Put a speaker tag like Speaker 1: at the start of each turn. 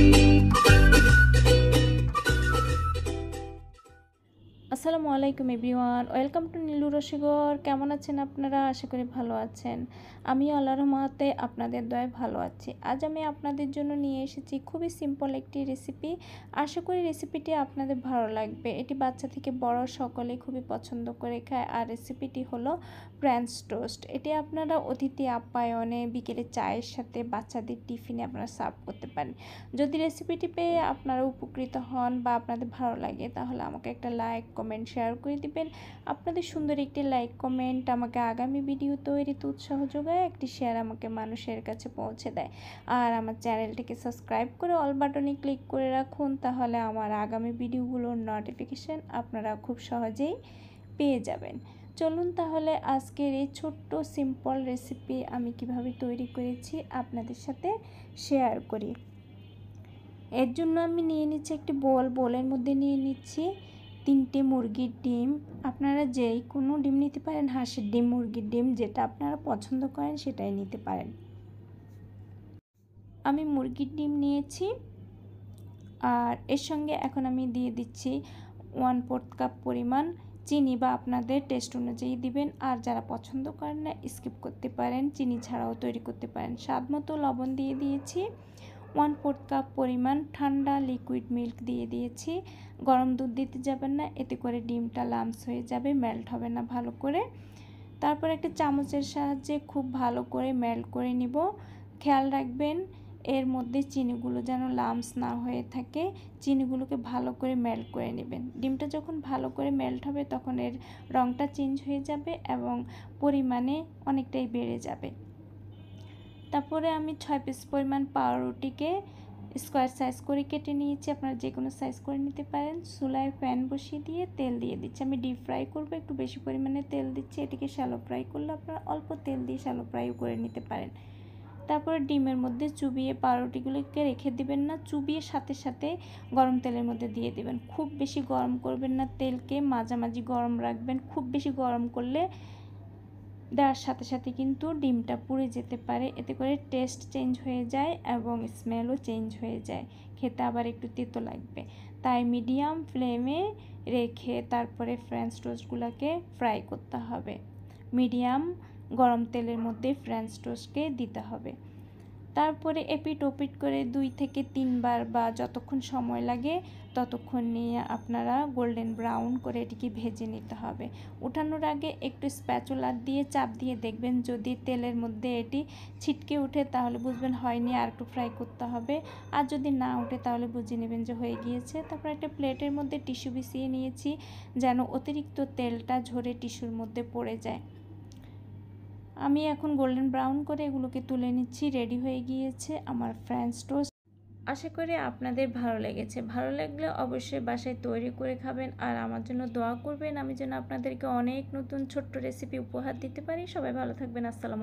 Speaker 1: you আসসালামু আলাইকুম everyone welcome to Nilu রশিগর কেমন আছেন আপনারা আশা করি ভালো আছেন আমি আল্লাহ রহমাতে আপনাদের দয়ে ভালো আছি আজ আমি আপনাদের জন্য নিয়ে এসেছি খুবই সিম্পল একটি রেসিপি আশা করি রেসিপিটি আপনাদের ভালো লাগবে এটি বাচ্চা থেকে বড় সকলে খুবই পছন্দ করে খায় আর রেসিপিটি হলো ফ্রেঞ্চ টোস্ট এটি আপনারা অতিথি আপ্যায়নে বিকেলে চায়ের সাথে বাচ্চাদের টিফিনে আপনারা সার্ভ করতে পারেন যদি রেসিপিটি পেয়ে আপনারা উপকৃত হন বা আপনাদের ভালো লাগে তাহলে আমাকে একটা লাইক কমেন্ট কমেন্ট শেয়ার করে দিবেন আপনাদের সুন্দর একটি লাইক কমেন্ট আমাকে আগামী ভিডিও তৈরিতে উৎসাহ যোগায় একটি শেয়ার আমাকে মানুষের কাছে পৌঁছে দেয় আর আমার চ্যানেলটিকে সাবস্ক্রাইব করে অল বাটনে ক্লিক করে রাখুন তাহলে আমার আগামী ভিডিওগুলোর নোটিফিকেশান আপনারা খুব সহজেই পেয়ে যাবেন চলুন তাহলে আজকের এই ছোট্ট সিম্পল রেসিপি আমি কিভাবে তৈরি করেছি আপনাদের সাথে শেয়ার করি এর জন্য আমি নিয়ে নিচ্ছি একটি বল বোলের মধ্যে নিয়ে নিচ্ছি তিনটে মুরগির ডিম আপনারা যেই কোনো ডিম নিতে পারেন হাঁসের ডিম মুরগির ডিম যেটা আপনারা পছন্দ করেন সেটাই নিতে পারেন আমি মুরগির ডিম নিয়েছি আর এর সঙ্গে এখন আমি দিয়ে দিচ্ছি ওয়ান ফোর্থ কাপ পরিমাণ চিনি বা আপনাদের টেস্ট অনুযায়ী দিবেন আর যারা পছন্দ করেন না স্কিপ করতে পারেন চিনি ছাড়াও তৈরি করতে পারেন স্বাদ মতো লবণ দিয়ে দিয়েছি ওয়ান ফোর্থ কাপ পরিমাণ ঠান্ডা লিকুইড মিল্ক দিয়ে দিয়েছি গরম দুধ দিতে যাবেন না এতে করে ডিমটা লামস হয়ে যাবে মেল্ট হবে না ভালো করে তারপর একটা চামচের সাহায্যে খুব ভালো করে মেল্ট করে নিব খেয়াল রাখবেন এর মধ্যে চিনিগুলো যেন লামস না হয়ে থাকে চিনিগুলোকে ভালো করে মেল্ট করে নেবেন ডিমটা যখন ভালো করে মেল্ট হবে তখন এর রঙটা চেঞ্জ হয়ে যাবে এবং পরিমাণে অনেকটাই বেড়ে যাবে তারপরে আমি ছয় পিস পরিমাণ পাউরুটিকে স্কোয়ার সাইজ করে কেটে নিয়েছি আপনারা যে কোনো সাইজ করে নিতে পারেন চুলায় প্যান বসিয়ে দিয়ে তেল দিয়ে দিচ্ছি আমি ডিপ ফ্রাই করবো একটু বেশি পরিমাণে তেল দিচ্ছি এটিকে শ্যালো ফ্রাই করলে আপনারা অল্প তেল দিয়ে শ্যালো ফ্রাইও করে নিতে পারেন তারপর ডিমের মধ্যে চুবিয়ে পাউরুটিগুলোকে রেখে দিবেন না চুবিয়ে সাথে সাথে গরম তেলের মধ্যে দিয়ে দিবেন খুব বেশি গরম করবেন না তেলকে মাঝামাঝি গরম রাখবেন খুব বেশি গরম করলে দেওয়ার সাথে সাথে কিন্তু ডিমটা পুড়ে যেতে পারে এতে করে টেস্ট চেঞ্জ হয়ে যায় এবং স্মেলও চেঞ্জ হয়ে যায় খেতে আবার একটু তেতো লাগবে তাই মিডিয়াম ফ্লেমে রেখে তারপরে ফ্রেঞ্চ টোস্টগুলোকে ফ্রাই করতে হবে মিডিয়াম গরম তেলের মধ্যে ফ্রেঞ্চ টোস্টকে দিতে হবে তারপরে এপিট ওপিট করে দুই থেকে তিনবার বা যতক্ষণ সময় লাগে ততক্ষণ নিয়ে আপনারা গোল্ডেন ব্রাউন করে এটিকে ভেজে নিতে হবে উঠানোর আগে একটু স্প্যাচুলার দিয়ে চাপ দিয়ে দেখবেন যদি তেলের মধ্যে এটি ছিটকে উঠে তাহলে বুঝবেন হয়নি আর একটু ফ্রাই করতে হবে আর যদি না উঠে তাহলে বুঝে নেবেন যে হয়ে গিয়েছে তারপর একটা প্লেটের মধ্যে টিস্যু বিছিয়ে নিয়েছি যেন অতিরিক্ত তেলটা ঝরে টিস্যুর মধ্যে পড়ে যায় আমি এখন গোল্ডেন ব্রাউন করে এগুলোকে তুলে নিচ্ছি রেডি হয়ে গিয়েছে আমার ফ্রেঞ্চ টোস্ট আশা করি আপনাদের ভালো লেগেছে ভালো লাগলে অবশ্যই বাসায় তৈরি করে খাবেন আর আমার জন্য দোয়া করবেন আমি যেন আপনাদেরকে অনেক নতুন ছোট্ট রেসিপি উপহার দিতে পারি সবাই ভালো থাকবেন আসসালাম